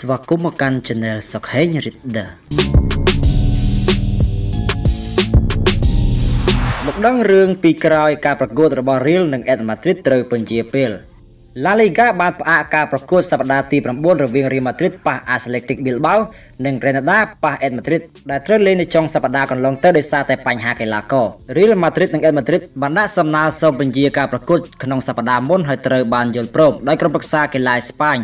ស្វាគមន៍មកកាន់ Channel Sokheng Reader មកដឹងរឿងពីក្រោយការប្រកួតរបស់ Real និង Atletico Madrid ត្រូវពន្យាពេល La Liga បានផ្អាកការប្រកួតសប្តាហ៍ទី9រវាង Real Madrid ប៉ះ Athletic Bilbao និង Granada ប៉ះ Atletico Madrid ដែលត្រូវលេងនៅចុងសប្តាហ៍កន្លងទៅដោយសារតែបញ្ហាកីឡាករ Real Madrid និង Atletico Madrid បានដាក់សំណើសុំពន្យាការប្រកួតក្នុងសប្តាហ៍មុនហើយត្រូវបានយល់ព្រមដោយក្រុមប្រឹក្សាកីឡាស្ប៉ាញ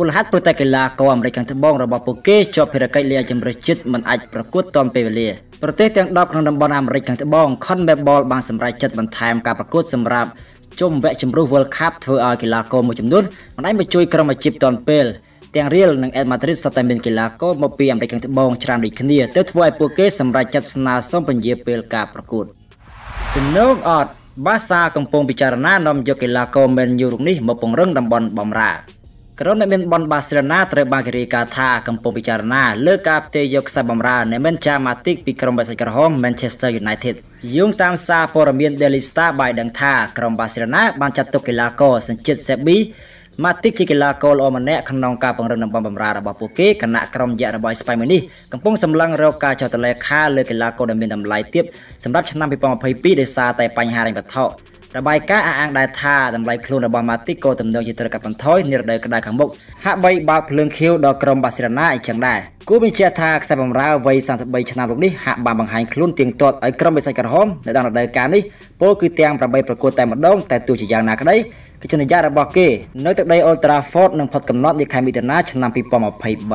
មូលហេតុព្រោះតែកីឡាករអាមេរិកខាងត្បូងរបស់ពួកគេជាប់ភារកិច្ចលាជម្រើសជាតិមិនអាចប្រកួតទាន់ពេលវេលាប្រទេសទាំង10ក្នុងតំបន់អាមេរិកខាងត្បូង CONMEBOL បានសម្រេចចិត្តបន្ថែមការប្រកួតសម្រាប់ជុំវគ្គជម្រុះ World Cup ធ្វើឲ្យកីឡាករមួយចំនួនមិនអាចមកជួយក្រុមអាជីពទាន់ពេល ទាំងរៀលនិងអេតម៉ាឌ្រីតសុទ្ធតែមានកីឡាករមកពីអាមេរិកខាងត្បូងច្រើនដូចគ្នាទៅធ្វើឲ្យពួកគេសម្រេចចិត្តស្នើសុំពញាពេលការប្រកួតចំណងអត់បាសាកំពុងពិចារណានាំយកកីឡាករមែនយូរូបនេះមកពង្រឹងតំបន់បំរើក្រុមអ្នកមានបនបាសេឡូណាត្រូវបានគេរាយការណ៍ថាកំពុងពិចារណាលើការផ្ទេរយកខ្សែបម្រើនៃមិនចាម៉ាទិកពីក្រុមបាសេក្រហម Manchester United យោងតាមសារព័ត៌មាន Daily Star បានដឹងថាក្រុមបាសេឡូណាបានចាត់ទុកកីឡាករសញ្ជាតិសេប៊ីម៉ាទិកជាកីឡាករល្អម្នាក់ក្នុងការពង្រឹងតំបន់បម្រើរបស់ពួកគេគណៈក្រុមយករបស់ស្ប៉ៃមួយនេះកំពុងសម្លឹងរកការចុះតលេខាលើកីឡាករដែលមានតម្លៃទាបសម្រាប់ឆ្នាំ2022ដោយសារតែបញ្ហារ៉ែងវត្ថុរបាយការណ៍អះអាងដែរថាតម្លៃខ្លួនរបស់ម៉ាទីក៏ទំនងជាត្រូវកាត់បន្ថយនារដូវក្តៅខាងមុខហាក់បីបើកភ្លើងខៀវដល់ក្រុមបាសេឡូណាអញ្ចឹងដែរគូបញ្ជាក់ថាខ្សែបម្រើវ័យ33ឆ្នាំលោកនេះហាក់បានបង្ហាញខ្លួនទៀងទាត់ឲ្យក្រុមបេសាច់ក្រហមនៅដល់រដូវកាលនេះពលគឺទាំង8ប្រកួតតែម្ដងតែទោះជាយ៉ាងណាក្តីកិច្ចសន្យារបស់គេនៅទឹកដី Old Trafford នឹងផុតកំណត់នាខែមិថុនាឆ្នាំ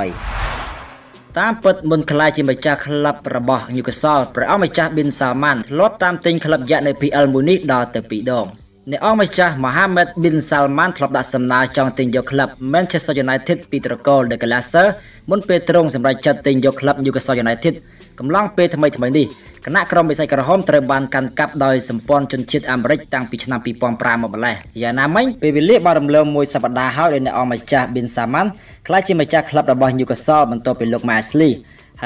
2023តាមពិតមុនខ្លាចជាម្ចាស់ក្លឹបរបស់ញូកាសលព្រះអង្គម្ចាស់ប៊ីនសាម៉ាន់ធ្លាប់តាមទិញក្លឹបយ៉ាក់នៅ PL មួយនេះដល់ទៅ2ដងអ្នកអង្គម្ចាស់មហាម៉េតប៊ីនសាល់ម៉ាន់ធ្លាប់ដាក់សំណើចង់ទិញយកក្លឹប Manchester United ពីត្រកូល The Glazer មុនពេលទ្រង់សម្រេចចិត្តទិញយកក្លឹប Newcastle United កំឡុងពេលថ្មីថ្មីនេះគណៈក្រុមវិស័យក្រហមត្រូវបានកាន់កាប់ដោយសម្ព័ន្ធជនជាតិអាមេរិកតាំងពីឆ្នាំ2005មកម្ល៉េះយ៉ាងណាមិញពេលវេលាបានរំលងមួយសប្តាហ៍ហើយដោយអ្នកអម្ចាស់ប៊ីនសាម៉ាន់ក្លាយជាម្ចាស់ក្លឹបរបស់ញូកាសលបន្ទាប់ពីលោកម៉ាស្លី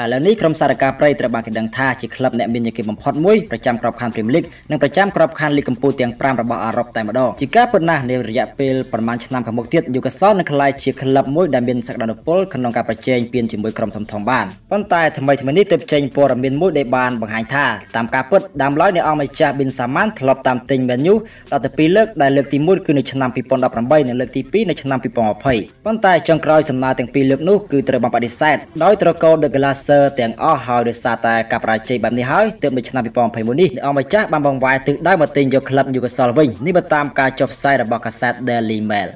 ហើយឥឡូវនេះក្រុមសារការប្រៃត្រូវបានគេដឹងថាជាក្លឹបអ្នកមានយគេបំផុតមួយប្រចាំក្របខ័ណ្ឌព្រីមលីកនិងប្រចាំក្របខ័ណ្ឌលីកកំពូលទាំង5របស់អារ៉ុបតែម្ដងជាការពិតណាស់នៃរយៈពេលប្រមាណឆ្នាំខាងមុខទៀតយូកសលនឹងក្លាយជាក្លឹបមួយដែលមានសក្តានុពលក្នុងការប្រជែងពានជាមួយក្រុមធំៗបានប៉ុន្តែថ្មីថ្មីនេះទើបចេញព័ត៌មានមួយដែលបានបង្ហាញថាតាមការពិតដើមឡើយនៅអង្គម្ចាស់ប៊ីនសាម៉ានធ្លាប់តាមទិញមែនយូដល់ទៅ2លើកដែលលើកទី1គឺនៅឆ្នាំ2018និងលើកទី2នៅឆ្នាំ2020ប៉ុន្តែចុងក្រោយសំណើទាំងពីរលើកនោះគឺត្រូវបានបដិសេធដោយត្រកោដេកាឡា Cancer ទាំងអស់ហើយដោយសារតែការប្រជែងបែបនេះហើយទើបនៅឆ្នាំ2021នេះអ្នកអង្គម្ចាស់បានបង្វែរទិសដៅមកទិញយកក្លឹប Newcastle វិញនេះបើតាមការចុះផ្សាយរបស់កាសែត Daily Mail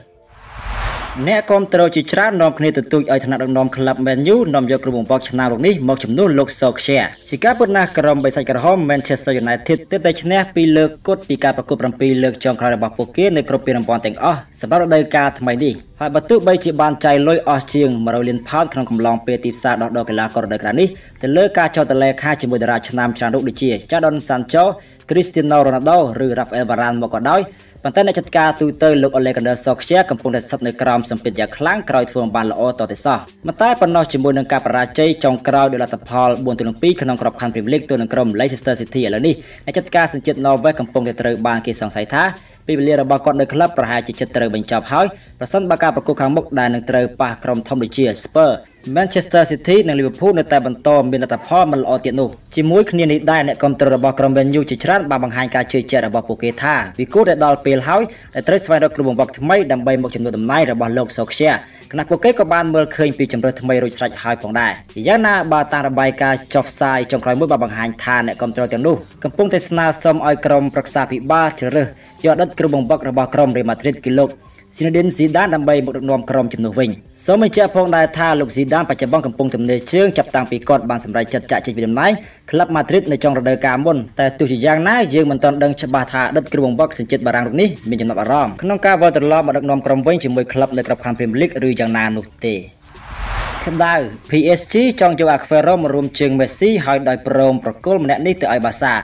អ្នកគ្រប់គ្រងជាច្រើននាំគ្នាទៅទូជឲ្យថ្នាក់ដឹកនាំក្លឹបមែនយូនាំយកគ្រូបង្វឹកឆ្នាំលោកនេះមកជំនួសលោកសូខ្យាជាការពិតណាស់ក្រុមបិសាចក្រហម Manchester United ទើបតែឈ្នះពីលើគុតពីការប្រកួត7លើកចុងក្រោយរបស់ពួកគេនៅគ្រប់ពីរង្វាន់ទាំងអស់សម្រាប់រដូវកាលថ្មីនេះហើយបើទោះបីជាបានចាយលុយអស់ជាង100លានផោនក្នុងកំឡុងពេលទីផ្សារដោះដូរកីឡាកររដូវកាលនេះទៅលើ ការចុះតលេខាជាមួយតារាឆ្នាំច្រើនរូបដូចជា Jadon Sancho, Cristiano Ronaldo ឬ Rafael Varane មកក៏ដោយប៉ុន្តែអ្នកចាត់ការទូទៅលោកអូឡេកានដឺសូខ្ជាកំពុងតែស្ថិតនៅក្រោមសម្ពាធយ៉ាងខ្លាំងក្រោយធ្វើបានល្អតទៅសោះប៉ុន្តែប៉ុណ្ណោះជាមួយនឹងការបរាជ័យចុងក្រោយដោយលទ្ធផល4-2ក្នុងក្របខ័ណ្ឌព្រីមៀរលីកទល់នឹងក្រុម Leicester City ឥឡូវនេះអ្នកចាត់ការសញ្ជាតិ Norway កំពុងតែត្រូវបានគេសង្ស័យថាពេលវេលារបស់គាត់នៅក្លឹបប្រហែលជាចិត្តត្រូវបញ្ចប់ហើយប្រសិនបើការប្រកួតខាងមុខដែលនឹងត្រូវប៉ះក្រុមធំដូចជា Spurs Manchester City និង Liverpool នៅតែបន្តមានលទ្ធផលមិនល្អទៀតនោះជាមួយគ្នានេះដែរអ្នកគ្រប់គ្រងរបស់ក្រុម Man U ជាច្រើនបានបង្ហាញការជឿជាក់របស់ពួកគេថាវាគួរតែដល់ពេលហើយដែលត្រូវស្វែងរកគ្រូបង្វឹកថ្មីដើម្បីមកជំនួសតំណែងរបស់លោក Solskjaer គណៈពួកគេក៏បានមើលឃើញពីជំរើសថ្មីរួចស្រេចហើយផងដែរយ៉ាងណាបើតាមរបាយការណ៍ចុះផ្សាយចុងក្រោយមួយបានបង្ហាញថាអ្នកគ្រប់គ្រងទាំងនោះកំពុងតែស្នើសុំឲ្យក្រុមប្រឹក្សាពិបាលជ្រើសរើសជាអតីតគ្រូបង្វឹករបស់ក្រុម Real Madrid គឺលោក Zinedine Zidane ដើម្បីមករំនាំក្រុមជំនួសវិញសូមបញ្ជាក់ផងដែរថាលោក Zidane បច្ចុប្បន្នកំពុងទំនេរជើងចាប់តាំងពីគាត់បានសម្រេចចិត្តចាក់ចេញពីដំណែងក្លឹប Madrid នៅចុងរដូវកាលមុនតែទោះជាយ៉ាងណាយើងមិនទាន់ដឹងច្បាស់ថាដិតគ្រូបង្វឹកសញ្ជាតិបារាំងរូបនេះមានចំណាប់អារម្មណ៍ក្នុងការវិលត្រឡប់មកដឹកនាំក្រុមវិញជាមួយក្លឹបនៅក្របខ័ណ្ឌ Premier League ឬយ៉ាងណានោះទេក្តៅ PSG ចង់យក Aguero មករួមជើង Messi ហើយដោយព្រមប្រគល់ម្នាក់នេះទៅឲ្យ Barca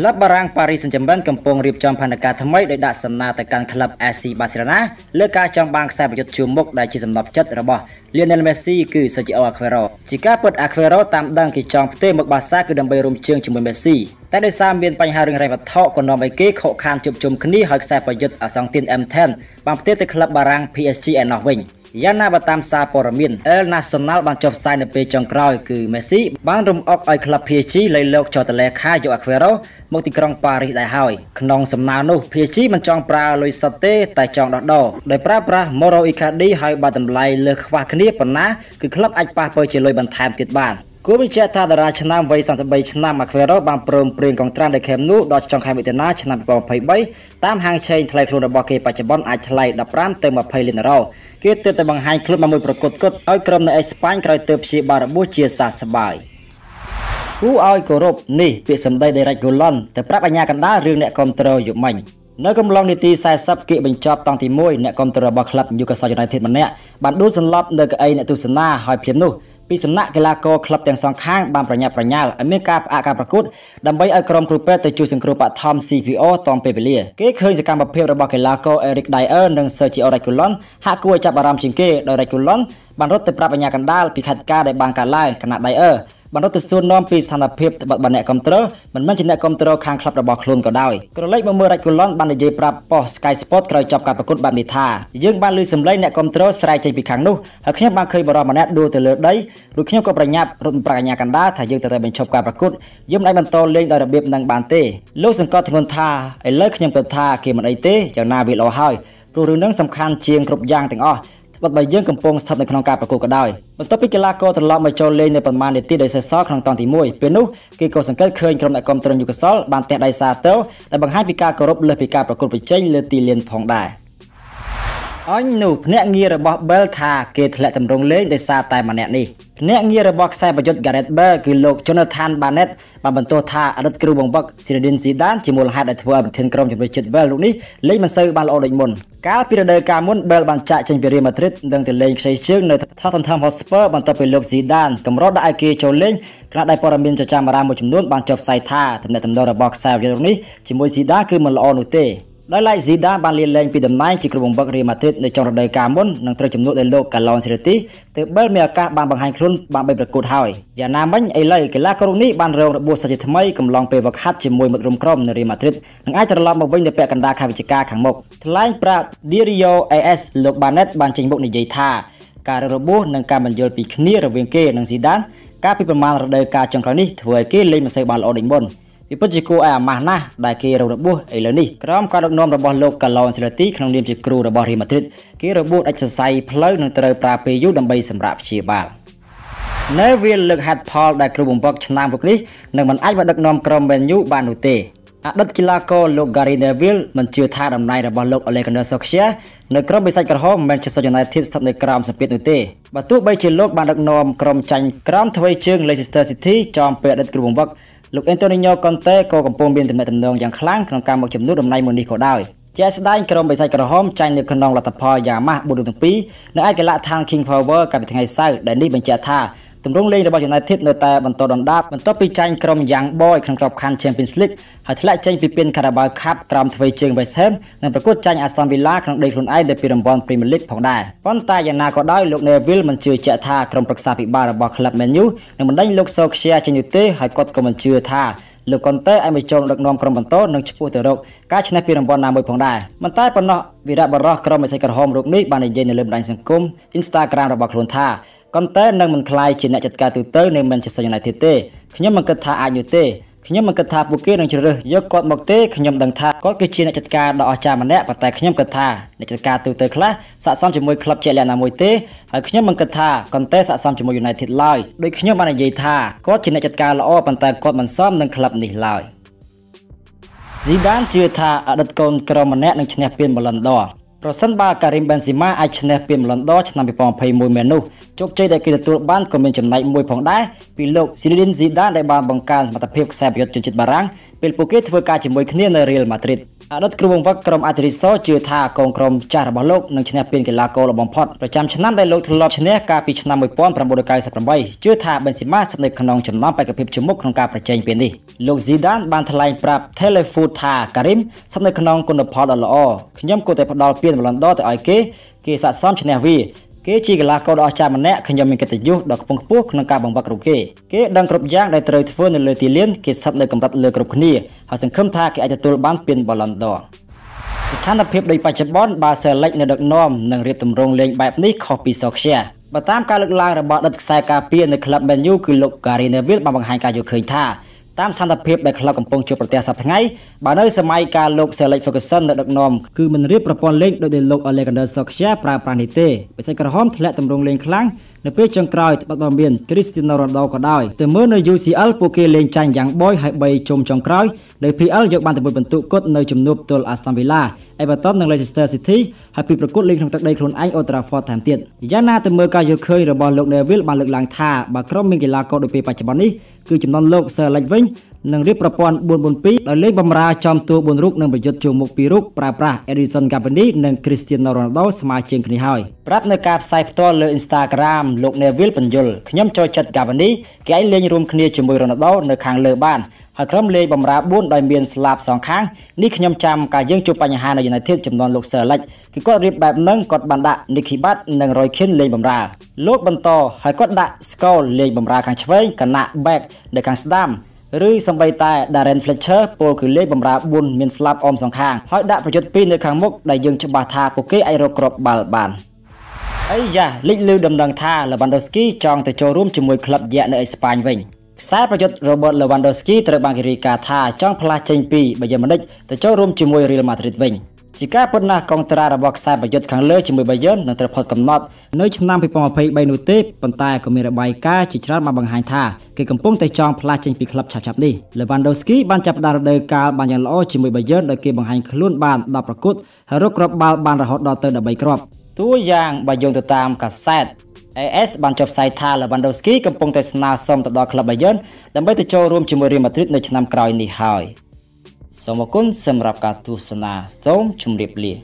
ក្លឹបបារាំងប៉ារីសសេនជឺមិនកំពុងរៀបចំផែនការថ្មីដោយដាក់សំណើទៅកាន់ក្លឹប AC Barcelona លើការចង់បានខ្សែប្រយុទ្ធជួរមុខដែលជាសំណប់ចិត្តរបស់ Lionel Messi គឺ Sergio Aguero ជាការពិត Aguero តាមដឹងគេចង់ផ្ទេរមកបាសាគឺដើម្បីរួមជើងជាមួយ Messi តែដោយសារមានបញ្ហារឿងហិរញ្ញវត្ថុក៏នាំឲ្យគេខកខានជួបជុំគ្នាហើយខ្សែប្រយុទ្ធអសង្ទាន M10 បានផ្ទេរទៅក្លឹបបារាំង PSG ឯណោះវិញយ៉ាងណាបើតាមសារព័ត៌មាន El Nacional បានចុះផ្សាយនៅពេលចុងក្រោយគឺ Messi បានរំអុកឲ្យក្លឹប PSG លើកលោកចតលេខាយក Aguero មកទីក្រុងប៉ារីសដែរហើយក្នុងសំណើនោះ PSG មិនចង់ប្រើលុយសុទ្ធទេតែចង់ដដដោយប្រើប្រាស់ Mauro Icardi ហើយបាត់តម្លៃលើខ្វះគ្នាប៉ុណ្ណាគឺក្លឹបអាចប៉ះពើជាលុយបន្ថែមទៀតបានគូបញ្ជាក់ថាតារាឆ្នាំវ័យ33ឆ្នាំ Aguero បានព្រមព្រៀងកងត្រានដែលខេមនោះដល់ចុងខែមិថុនាឆ្នាំ2023តាមហាងឆេងថ្លៃខ្លួនរបស់គេបច្ចុប្បន្នអាចថ្លៃ15ទៅ20លានដុល្លារគេទើបតែបង្ហាញខ្លួនមកមួយប្រកួតគត់ឲ្យក្រុមនៅអេស្ប៉ាញក្រោយទើបព្យាបាលរបួសជាសះស្បើយ។គូឲ្យគោរពនេះពាក្យសម្ដីដែលរចកូឡុនទៅប្រាប់អាញាកណ្ដាលរឿងអ្នកគ្រប់គ្រងយុមិញនៅកំឡុងនាទី40គៀកបញ្ចប់តង់ទី1អ្នកគ្រប់គ្រងរបស់ក្លឹប Newcastle United ម្នាក់បានដួលសន្លប់នៅកៅអីអ្នកទស្សនាហើយភ្លាមនោះពីសំណាក់កីឡាករក្លឹបទាំងសងខាងបានប្រញាប់ប្រញាល់ឲ្យមានការផ្អាកការប្រកួតដើម្បីឲ្យក្រុមគ្រូពេទ្យទៅជួយសង្គ្រោះបឋម CPO តាមពេលវេលាគេឃើញសកម្មភាពរបស់កីឡាករ Eric Dyer និង Sergio Regulon ហាក់គួរឲ្យចាប់អារម្មណ៍ជាងគេដោយ Regulon បានរត់ទៅប្រាប់អាញាកណ្ដាលពីខេត្តការដែលបានកើតឡើងគណៈ Dyer បណ្ដិតសួរនាំពីស្ថានភាពត្បិតរបស់អ្នកគ្រប់គ្រងមិនមែនជាអ្នកគ្រប់គ្រងខាងក្លឹបរបស់ខ្លួនក៏ដោយក្រឡេកមកមើលរ៉ាច់កូឡុនបាននិយាយប្រាប់ប៉ុស Sky Sport ក្រោយចប់ការប្រកួតបែបនេះថាយើងបានលើសម្លេងអ្នកគ្រប់គ្រងស្រែកចេញពីខាងនោះហើយខ្ញុំបានឃើញបរិបទម្នាក់ដួលទៅលើដីរួចខ្ញុំក៏ប្រញាប់រត់ប្រាកញ្ញាកណ្ដាលថាយើងត្រូវតែបញ្ឈប់ការប្រកួតយើងមិនអាចបន្តលេងដោយរបៀបនឹងបានទេលោកសង្កត់ធ្ងន់ថាឥឡូវខ្ញុំគិតថាគេមិនអីទេយ៉ាងណាវាល្អហើយព្រោះរឿងនឹងសំខាន់ជាងគ្រប់យ៉ាងទាំងអស់ត្បិតបើយើងកំពុងស្ថិតនៅក្នុងការប្រកួតក៏ដោយបន្ទាប់ពីកីឡាករត្រឡប់មកចូលលេងនៅប្រមាណនាទីដោយសេសសល់ក្នុងតង់ទី1ពេលនោះគេក៏សង្កេតឃើញក្រុមអ្នកគាំទ្រយូកសលបានទះដៃសាទរដែលបង្ហាញពីការគោរពលើពីការប្រកួតប្រជែងលើទីលានផងដែរអញនោះភ្នាក់ងាររបស់ Bell ថាគេធ្លាក់ទម្រង់លេងដោយសារតែម្នាក់នេះភ្នាក់ងាររបស់ខ្សែប្រយុទ្ធ Gareth Bale គឺលោក Jonathan Barnett បានបន្ទោសថាអតីតគ្រូបង្វឹក Zinedine Zidane ជាមូលហេតុដែលធ្វើឲ្យប្រធានក្រុមជម្រើសជាតិ Wales លោកនេះលេងមិនសូវបានល្អដូចមុនកាលពីរដូវកាលមុន Bale បានចាក់ចេញពី Real Madrid និងទៅលេងខ្ចីជើងនៅ Tottenham Hotspur បន្ទាប់ពីលោក Zidane កម្រដាក់ឲ្យគេចូលលេងគណៈដែលព័ត៌មានចចាមអារ៉ាមួយចំនួនបានចុះផ្សាយថាទំនាក់ទំនងរបស់ខ្សែប្រយុទ្ធនេះជាមួយ Zidane គឺមិនល្អនោះទេដោយឡែកស៊ីដាបានលាលែងពីតំណែងជាគ្រូបង្វឹករៀលម៉ាឌ្រីតនៅចុងរដូវកាលមុននិងត្រូវចំនួនដោយលោកកាឡុងសេរីទីទើបបែលមានឱកាសបានបង្ហាញខ្លួនបានបីប្រកួតហើយយ៉ាងណាមិញឥឡូវកីឡាករនេះបានរងរបួសសាជាថ្មីកំឡុងពេលវឹកហាត់ជាមួយមិត្តរួមក្រុមនៅរៀលម៉ាឌ្រីតនិងអាចត្រឡប់មកវិញនៅពាក់កណ្ដាលខែវិច្ឆិកាខាងមុខថ្លែងប្រាប់ Diario AS លោក Barnett បានចេញមុខនិយាយថាការរងរបួសនិងការបញ្យល់ពីគ្នារវាងគេនិងស៊ីដានកាលពីប្រមាណរដូវកាលចុងក្រោយនេះធ្វើឲ្យគេលេងមិនសូវបានល្អដូចមុន។វាពិតជាគួរឲ្យអាម៉ាស់ណាស់ដែលគេរងរបួសឥឡូវនេះក្រោមការដឹកនាំរបស់លោកកាឡនសេឡាទីក្នុងនាមជាគ្រូរបស់រៀលម៉ាឌ្រីតគេរបួសដាច់សរសៃផ្លូវនិងត្រូវប្រើពេលយូរដើម្បីសម្រាប់ព្យាបាលនៅវាលើកហាត់ផលដែលគ្រូបំផឹកឆ្នាំពួកនេះនឹងមិនអាចមកដឹកនាំក្រុមមែនយូបាននោះទេអតីតកីឡាករលោក Gary Neville មិនជឿថាដំណែងរបស់លោក Alexander Socia នៅក្រុមបិសាច់ក្រហម Manchester United ស្ថិតនៅក្រោមសម្ពាធនោះទេបើទោះបីជាលោកបានដឹកនាំក្រុមចាញ់ក្រោមទ្វេជើង Leicester City ចំពេលអតីតគ្រូបង្វឹកលោកអេនតូនីញ៉ូកុនតេក៏កំពុងមានទំនាក់ទំនងយ៉ាងខ្លាំងក្នុងការមកជំនួសតំណែងមួយនេះក៏ដោយជាស្ដែងក្រុមបិសាចក្រហមចាញ់នៅក្នុងលទ្ធផលយ៉ាម៉ាស់4-2នៅឯកលៈឋាន King Power កាលពីថ្ងៃសៅរ៍ដែលនេះបញ្ជាក់ថាម្រង់លេងរបស់ United នៅតែបន្តដណ្ដាបបន្ទាប់ពីចាញ់ក្រុម Young Boys ក្នុងក្របខ័ណ្ឌ Champions League ហើយធ្លាក់ចេញពីពាន Carabao Cup ក្រោមទ្វេជើង West Ham និងប្រកួតចាញ់ Aston Villa ក្នុងដីខ្លួនឯងនៅពីរង្វាន់ Premier League ផងដែរប៉ុន្តែយ៉ាងណាក៏ដោយលោក Neville មិនជឿជាក់ថាក្រុមប្រឹក្សាពិបាលរបស់ Club Man U នឹងបណ្ដេញលោក Solskjaer ចេញនោះទេហើយគាត់ក៏មិនជឿថាលោកកុនតេអាចមកចូលដឹកនាំក្រុមបន្តនិងឈ្មោះទៅរកការឈ្នះពានរង្វាន់ណាមួយផងដែរមិនតែប៉ុណ្ណោះវីរៈបរោះក្រុមមេសីក្រហមរូបនេះបាននិយាយនៅលើបណ្ដាញសង្គម Instagram របស់ខ្លួនថាប៉ុន្តែនឹងមិនខ្លាយជាអ្នកចាត់ការទូទៅនៃ Manchester United ទេខ្ញុំមិនគិតថាអាចនោះទេខ្ញុំមិនគិតថាពួកគេនឹងជ្រើសរើសយកគាត់មកទេខ្ញុំដឹងថាគាត់គឺជាអ្នកចាត់ការដ៏អស្ចារ្យម្នាក់ប៉ុន្តែខ្ញុំគិតថាអ្នកចាត់ការទូទៅខ្លះស័ក្តិសមជាមួយក្លឹបជាក់លាក់ណាមួយទេហើយខ្ញុំមិនគិតថាកុនតេស័ក្តិសមជាមួយ United ឡើយដោយខ្ញុំបាននិយាយថាគាត់ជាអ្នកចាត់ការល្អប៉ុន្តែគាត់មិនសមនឹងក្លឹបនេះឡើយស៊ីដានជឿថាអតីតកូនក្រុមម្នាក់នឹងឈ្នះពានបលិនដរប្រសិនបើការីមបេនស៊ីម៉ាអាចឈ្នះពានរង្វាន់ដងឆ្នាំ2021មែននោះជោគជ័យដែលគេទទួលបានក៏មានចំណែកមួយផងដែរពីលោកស៊ីលីនស៊ីដានដែលបានបង្កើនសមត្ថភាពខ្សែប្រយុទ្ធជនជាតិបារាំងពេលពួកគេធ្វើការជាមួយគ្នានៅរៀលម៉ាឌ្រីដ។អតីតគ្រូបង្វឹកក្រុមអាទិរិសជឿថាកងក្រុមចាស់របស់លោកនឹងឈ្នះពានកីឡាករល្បងផុតប្រចាំឆ្នាំដែលលោកធ្លាប់ឈ្នះកាលពីឆ្នាំ1998ជឿថាបេនស៊ីម៉ាស្ថិតនៅក្នុងចំណោមបេក្ខភាពជាមុខក្នុងការប្រជែងពាននេះលោកស៊ីដានបានថ្លែងប្រាប់ Telefoot ថាការីមស្ថិតនៅក្នុងគុណផលដ៏ល្អខ្ញុំគួរតែផ្ដល់ពានបលន់ដទៅឲ្យគេគេស័ក្តិសមឈ្នះវាគេជាកីឡាករដ៏អស្ចារ្យម្នាក់ខ្ញុំមានកិត្តិយសដ៏ខ្ពង់ខ្ពស់ក្នុងការបង្វឹកគ្រប់គេគេដឹងគ្រប់យ៉ាង ដែលត្រូវធ្វើនៅលើទីលានគេស្ថិតនៅកម្រិតលើគ្រប់គ្នាហើយសង្ឃឹមថាគេអាចទទួលបានពានបលឡង់ដរស្ថានភាពដូចបច្ចុប្បន្នបាសេលិចនៅដឹកនាំនិងរៀបតម្រង់លេងបែបនេះខុសពីសូខ្យាបើតាមការលើកឡើងរបស់ដិតខ្សែការពារនៅក្លឹបមែនយូគឺលោកការីណេវីលបានបង្ហាញការយល់ឃើញថាតាមស្ថានភាពដែលក្លឹបកំពុងជួបប្រទះសប្តាហ៍ថ្ងៃបើនៅសម័យកាលលោក Selig Ferguson នៅដឹកនាំគឺមិនរៀបប្រព័ន្ធលេងដោយដែលលោក Ole Gunnar Solskjaer ប្រើប្រាស់នេះទេបេសិកក្រហមធ្លាក់ទម្រង់លេងខ្លាំងនៅពេលចុងក្រោយត្បិតបើមាន Cristiano Ronaldo ក៏ដោយតែមើលនៅ UCL ពួកគេលេងចាញ់យ៉ាងបោយហើយ3ជុំចុងក្រោយនៅ PL យកបានតែមួយពិន្ទុគត់នៅជំនួបទល់ Aston Villa Everton និង Leicester City ហើយពីប្រកួតលេងក្នុងទឹកដីខ្លួនឯង Old Trafford តាមទៀតយ៉ាងណាទៅមើលការយកឃើញរបស់លោក Neville បានលើកឡើងថាបើក្រុមមានកីឡាករដូចពេលបច្ចុប្បន្ននេះគឺចំនួនលោក Sir Alex វិញនិងរៀបប្រព័ន្ធ442ដោយលេងបម្រើចំតួ4រូបនិងប្រយុទ្ធជួរមុខ2រូបប្រើប្រាស់ Edison Cavani និង Cristiano Ronaldo ស្មើជាងគ្នាហើយប្រាប់នៅការផ្សាយផ្ទាល់លើ Instagram លោក Neville បញ្យលខ្ញុំចូលចិត្ត Cavani គេឲ្យលេងរួមគ្នាជាមួយ Ronaldo នៅខាងលើបានហើយក្រុមលេងបម្រើ4ដោយមានស្លាបសងខាងនេះខ្ញុំចាំការយើងជួបបញ្ហានៅ United ចំនួនលោក Sir Alex គឺគាត់រៀបបែបហ្នឹងគាត់បានដាក់ Nicky Bat និង Roy Keane លេងបម្រើលោកបន្តហើយគាត់ដាក់ Scholes លេងបម្រើខាងឆ្វេងគណៈ back នៅខាងស្ដាំឬសម្បីតែ Darren Fletcher ពលគឺលេខបំរើ4មានស្លាប់អមសងខាងហើយដាក់ប្រយុទ្ធ2នៅខាងមុខដែលយើងច្បាស់ថាពួកគេអាចរកគ្រាប់បាល់បានអីយ៉ាលេចលឺដំណឹងថា Lewandowski ចង់ទៅចូលរួមជាមួយក្លឹបយៈនៅអេស្ប៉ាញវិញខ្សែប្រយុទ្ធ Robert Lewandowski ត្រូវបានគេរាយការណ៍ថាចង់ផ្លាស់ចេញពីបាយមិននិចទៅចូលរួមជាមួយ Real Madrid វិញជាការពិតណាស់កងត្រារបស់ខ្សែប្រយុទ្ធខាងលើជាមួយបាយិននឹងត្រូវផុតកំណត់នៅឆ្នាំ2023នោះទេប៉ុន្តែក៏មានរបាយការណ៍ជាច្រើនបានបង្ហាញថាគេកំពុងតែចង់ផ្លាស់ចេញពីក្លឹបឆាប់ៗនេះ Lewandowski បានចាប់ផ្ដើមរដូវកាលបានយ៉ាងល្អជាមួយ Bayern ដោយគេបង្ហាញខ្លួន បាន10ប្រកួតហើយរកគ្រាប់បាល់បានរហូតដល់ទៅ13គ្រាប់តួយ៉ាងបើយោងទៅតាម កាសែត AS បានចុះផ្សាយថា Lewandowski កំពុងតែស្នើសុំទៅដល់ក្លឹប Bayern ដើម្បីទៅចូលរួមជាមួយ Real Madrid នៅឆ្នាំក្រោយនេះហើយ។សូមអគុណសម្រាប់ការទស្សនាសូមជម្រាបលា